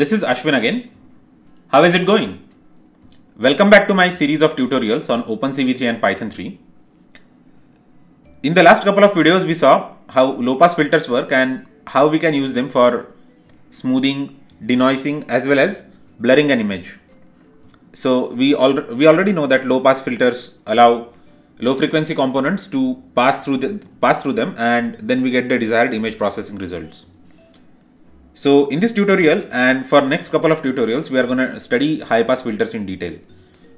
This is Ashwin again. How is it going? Welcome back to my series of tutorials on OpenCV3 and Python 3. In the last couple of videos we saw how low pass filters work and how we can use them for smoothing, denoising as well as blurring an image. So we, al we already know that low pass filters allow low frequency components to pass through, the, pass through them and then we get the desired image processing results. So in this tutorial and for next couple of tutorials, we are going to study high pass filters in detail.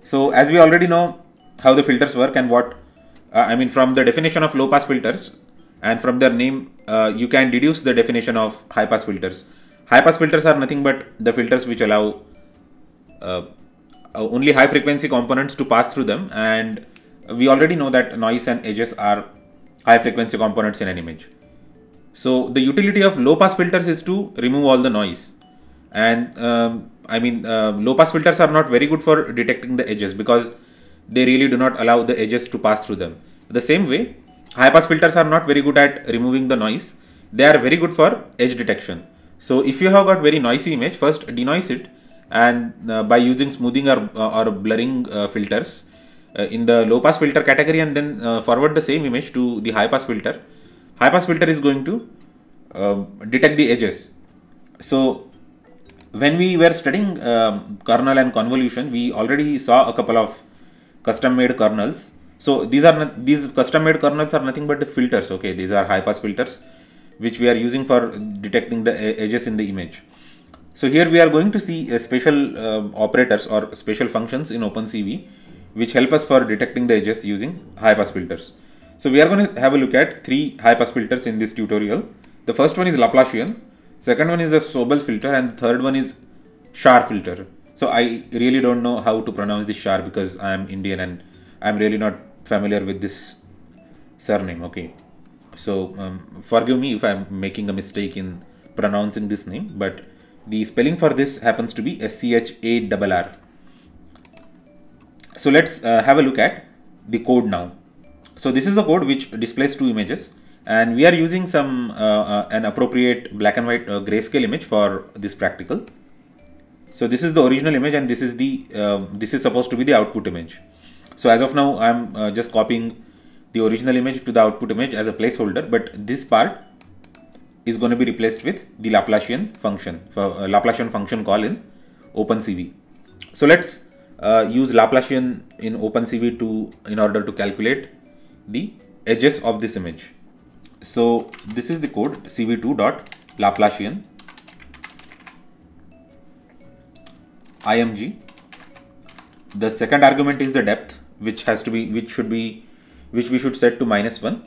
So as we already know how the filters work and what, uh, I mean from the definition of low pass filters and from their name, uh, you can deduce the definition of high pass filters. High pass filters are nothing but the filters which allow uh, uh only high frequency components to pass through them and we already know that noise and edges are high frequency components in an image. So the utility of low pass filters is to remove all the noise. And um, I mean, uh, low pass filters are not very good for detecting the edges because they really do not allow the edges to pass through them. The same way, high pass filters are not very good at removing the noise. They are very good for edge detection. So if you have got very noisy image, first denoise it and uh, by using smoothing or, uh, or blurring uh, filters uh, in the low pass filter category and then uh, forward the same image to the high pass filter high pass filter is going to uh, detect the edges. So when we were studying um, kernel and convolution, we already saw a couple of custom made kernels. So these are these custom made kernels are nothing but the filters. Okay, these are high pass filters which we are using for detecting the edges in the image. So here we are going to see special uh, operators or special functions in OpenCV which help us for detecting the edges using high pass filters. So we are going to have a look at three high-pass filters in this tutorial. The first one is Laplacian, second one is the Sobel filter and the third one is Shar filter. So I really don't know how to pronounce this Shar because I am Indian and I'm really not familiar with this surname. Okay. So um, forgive me if I'm making a mistake in pronouncing this name, but the spelling for this happens to be S-C-H-A-R-R. So let's uh, have a look at the code now. So this is the code which displays two images and we are using some uh, uh, an appropriate black and white uh, grayscale image for this practical. So this is the original image and this is the um, this is supposed to be the output image. So as of now I'm just copying the original image to the output image as a placeholder but this part is going to be replaced with the Laplacian function, for, uh, Laplacian function call in OpenCV. So let's uh, use Laplacian in OpenCV to in order to calculate the edges of this image. So this is the code cv2.laplacian img. The second argument is the depth, which has to be, which should be, which we should set to minus one.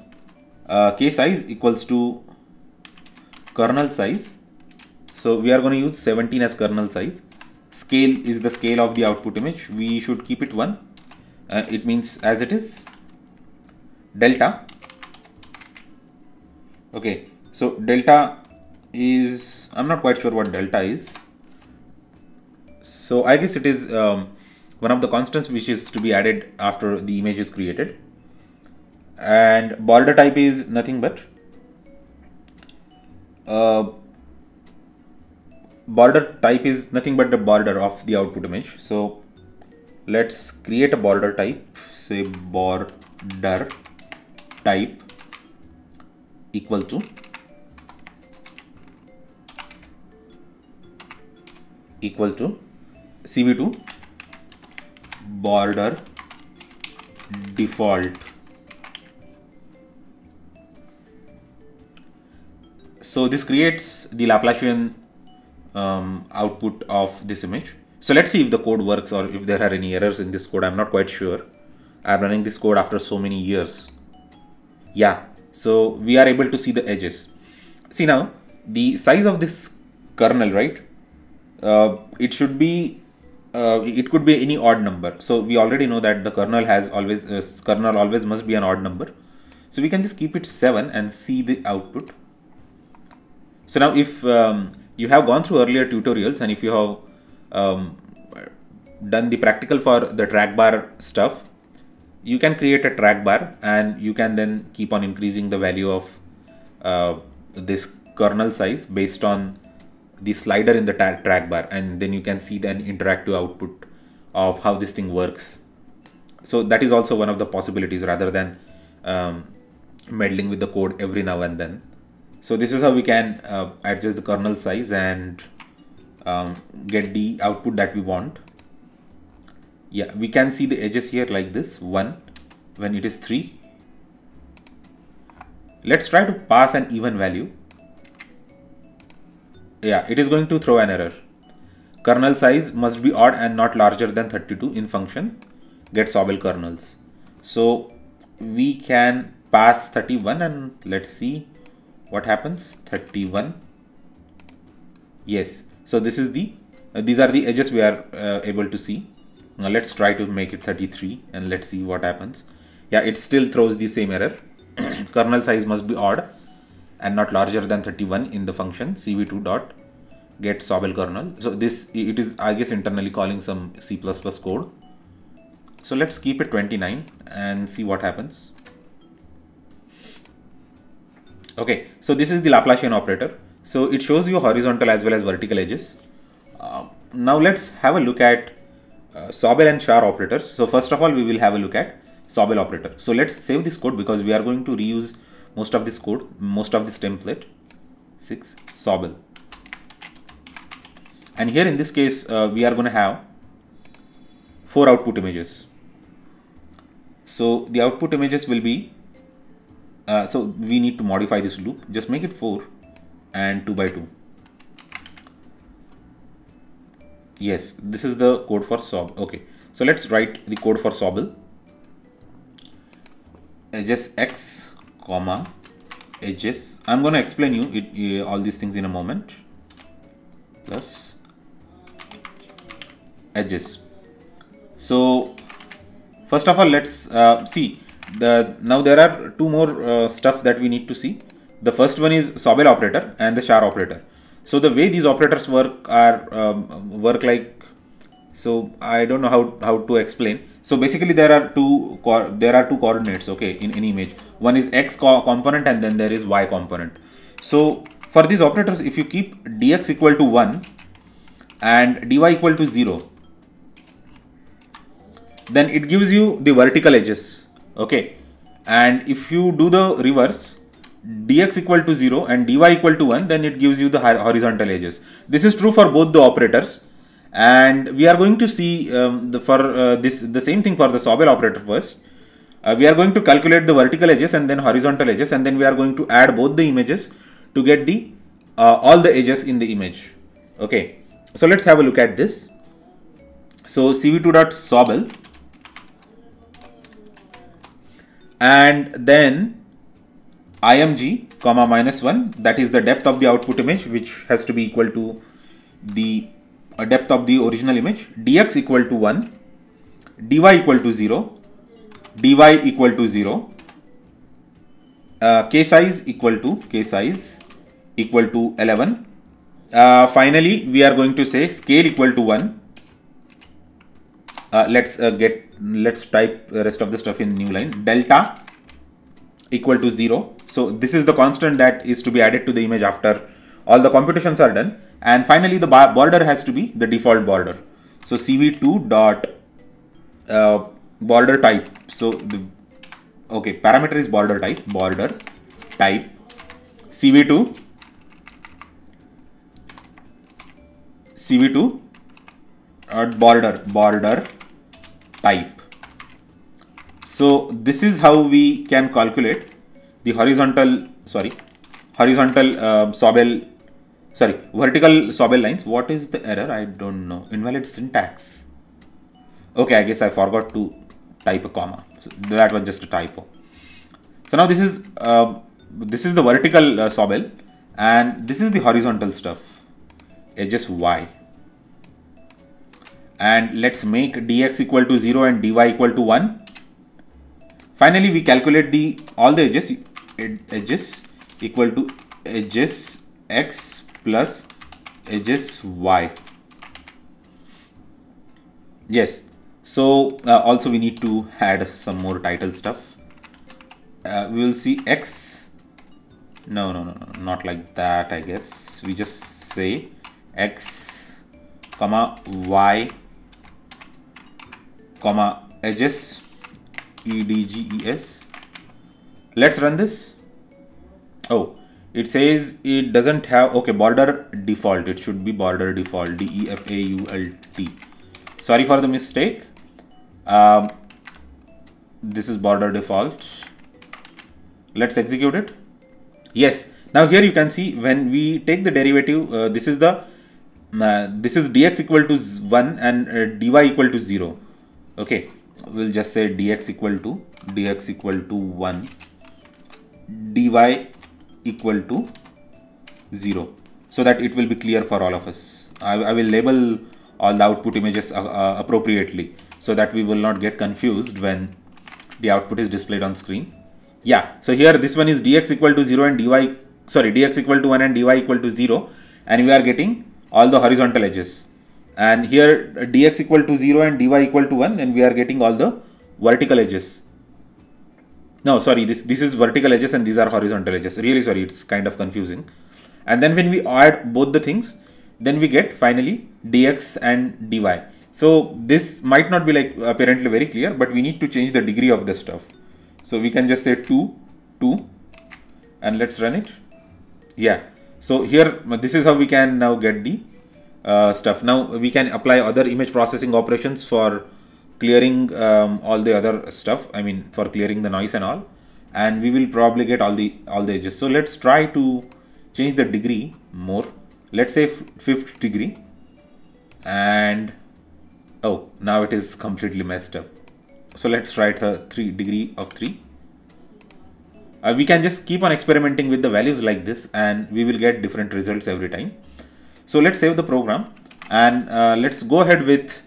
Uh, k size equals to kernel size. So we are going to use 17 as kernel size. Scale is the scale of the output image. We should keep it one. Uh, it means as it is delta okay so delta is I'm not quite sure what delta is so I guess it is um, one of the constants which is to be added after the image is created and border type is nothing but uh, border type is nothing but the border of the output image so let's create a border type say border type equal to equal to cv2 border default so this creates the Laplacian um, output of this image so let's see if the code works or if there are any errors in this code I'm not quite sure I'm running this code after so many years yeah, so we are able to see the edges. See now, the size of this kernel, right? Uh, it should be, uh, it could be any odd number. So we already know that the kernel has always, uh, kernel always must be an odd number. So we can just keep it 7 and see the output. So now if um, you have gone through earlier tutorials and if you have um, done the practical for the track bar stuff, you can create a track bar and you can then keep on increasing the value of uh, this kernel size based on the slider in the track bar and then you can see the interactive output of how this thing works. So that is also one of the possibilities rather than um, meddling with the code every now and then. So this is how we can uh, adjust the kernel size and um, get the output that we want yeah we can see the edges here like this one when it is three let's try to pass an even value yeah it is going to throw an error kernel size must be odd and not larger than 32 in function get sobel kernels so we can pass 31 and let's see what happens 31 yes so this is the uh, these are the edges we are uh, able to see now let's try to make it 33 and let's see what happens. Yeah, it still throws the same error. Kernel size must be odd and not larger than 31 in the function cv2 dot get sobel kernel. So this, it is, I guess, internally calling some C++ code. So let's keep it 29 and see what happens. Okay, so this is the Laplacian operator. So it shows you horizontal as well as vertical edges. Uh, now let's have a look at uh, Sobel and char operators. So first of all, we will have a look at Sobel operator. So let's save this code because we are going to reuse most of this code, most of this template. 6 Sobel. And here in this case, uh, we are going to have four output images. So the output images will be, uh, so we need to modify this loop, just make it four and two by two. yes this is the code for sob okay so let's write the code for sobble edges x comma edges i'm going to explain you it, uh, all these things in a moment plus edges so first of all let's uh, see the now there are two more uh, stuff that we need to see the first one is sobel operator and the char operator so the way these operators work are um, work like so I don't know how how to explain. So basically there are two there are two coordinates okay in any image. One is x co component and then there is y component. So for these operators if you keep dx equal to 1 and dy equal to 0 then it gives you the vertical edges okay and if you do the reverse dx equal to 0 and dy equal to 1 then it gives you the horizontal edges. This is true for both the operators and we are going to see um, the, for uh, this the same thing for the Sobel operator first. Uh, we are going to calculate the vertical edges and then horizontal edges and then we are going to add both the images to get the uh, all the edges in the image. Okay, so let's have a look at this. So cv2.sobel and then img comma minus 1 that is the depth of the output image which has to be equal to the uh, depth of the original image dx equal to 1 dy equal to 0 dy equal to 0 uh, k size equal to k size equal to 11 uh, finally we are going to say scale equal to 1 uh, let's uh, get let's type rest of the stuff in new line delta equal to 0 so this is the constant that is to be added to the image after all the computations are done. And finally, the border has to be the default border. So CV2 dot uh, border type. So the okay parameter is border type border type CV2 CV2 at uh, border border type. So this is how we can calculate the horizontal, sorry, horizontal uh, sobel sorry, vertical Sobel lines. What is the error? I don't know. Invalid syntax. Okay, I guess I forgot to type a comma. So that was just a typo. So now this is uh, this is the vertical uh, and this is the horizontal stuff. Edges y and let's make dx equal to 0 and dy equal to 1. Finally, we calculate the all the edges edges equal to edges x plus edges y yes so uh, also we need to add some more title stuff uh, we will see x no, no no no not like that i guess we just say x comma y comma edges edges Let's run this. Oh, it says it doesn't have, okay, border default. It should be border default, D-E-F-A-U-L-T. Sorry for the mistake. Um, this is border default. Let's execute it. Yes. Now here you can see when we take the derivative, uh, this is the uh, this is dx equal to 1 and uh, dy equal to 0. Okay, we'll just say dx equal to dx equal to 1 dy equal to 0 so that it will be clear for all of us. I, I will label all the output images uh, uh, appropriately so that we will not get confused when the output is displayed on screen. Yeah, so here this one is dx equal to 0 and dy, sorry, dx equal to 1 and dy equal to 0 and we are getting all the horizontal edges. And here uh, dx equal to 0 and dy equal to 1 and we are getting all the vertical edges no sorry this this is vertical edges and these are horizontal edges really sorry it's kind of confusing and then when we add both the things then we get finally dx and dy so this might not be like apparently very clear but we need to change the degree of the stuff so we can just say 2 2 and let's run it yeah so here this is how we can now get the uh, stuff now we can apply other image processing operations for clearing um, all the other stuff i mean for clearing the noise and all and we will probably get all the all the edges so let's try to change the degree more let's say fifth degree and oh now it is completely messed up so let's try the three degree of three uh, we can just keep on experimenting with the values like this and we will get different results every time so let's save the program and uh, let's go ahead with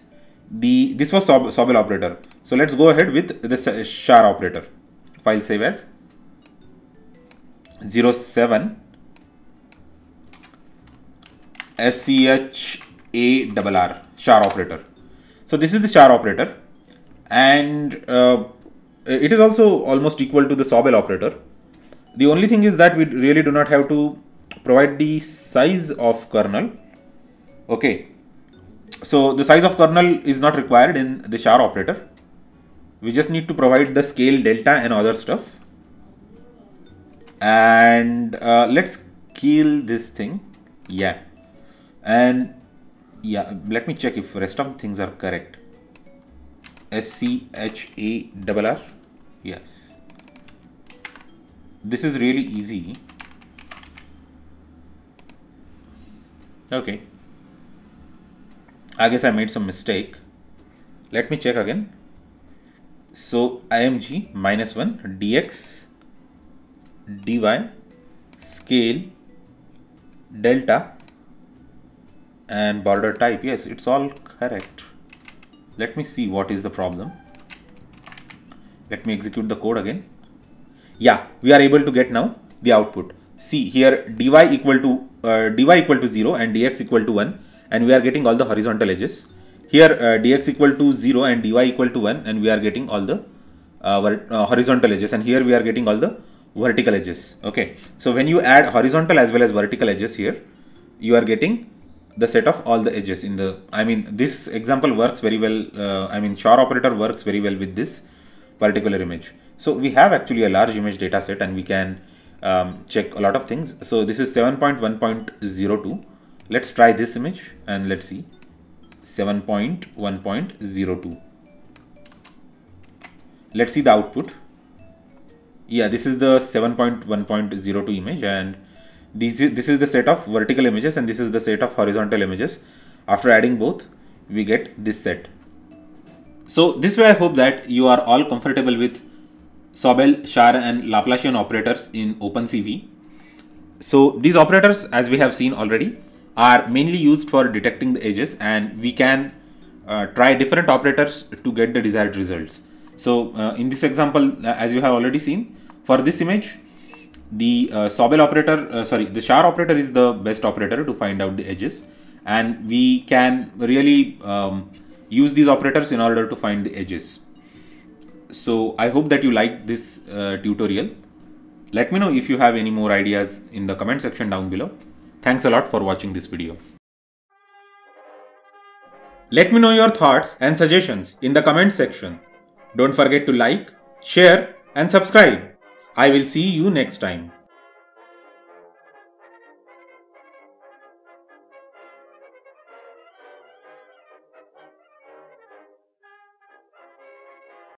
the this was Sobel operator. So let's go ahead with the char operator. File save as 07 SCHARR char operator. So this is the char operator and uh, it is also almost equal to the Sobel operator. The only thing is that we really do not have to provide the size of kernel. Okay, so the size of kernel is not required in the char operator. We just need to provide the scale delta and other stuff. And uh, let's kill this thing. Yeah. And yeah, let me check if rest of things are correct. S-C-H-A-R-R. Yes. This is really easy. Okay. I guess I made some mistake. Let me check again. So img minus 1 dx dy scale delta and border type. Yes, it's all correct. Let me see what is the problem. Let me execute the code again. Yeah, we are able to get now the output. See here dy equal to uh, dy equal to 0 and dx equal to 1 and we are getting all the horizontal edges. Here uh, dx equal to 0 and dy equal to 1 and we are getting all the uh, uh, horizontal edges and here we are getting all the vertical edges. Okay. So when you add horizontal as well as vertical edges here, you are getting the set of all the edges in the, I mean, this example works very well. Uh, I mean, Shor operator works very well with this particular image. So we have actually a large image data set and we can um, check a lot of things. So this is 7.1.02 Let's try this image and let's see 7.1.02. Let's see the output. Yeah, this is the 7.1.02 image and this is the set of vertical images and this is the set of horizontal images. After adding both, we get this set. So this way I hope that you are all comfortable with Sobel, Shar and Laplacian operators in OpenCV. So these operators as we have seen already are mainly used for detecting the edges and we can uh, try different operators to get the desired results. So uh, in this example, uh, as you have already seen, for this image, the uh, Sobel operator, uh, sorry, the SHAR operator is the best operator to find out the edges. And we can really um, use these operators in order to find the edges. So I hope that you like this uh, tutorial. Let me know if you have any more ideas in the comment section down below. Thanks a lot for watching this video. Let me know your thoughts and suggestions in the comment section. Don't forget to like, share and subscribe. I will see you next time.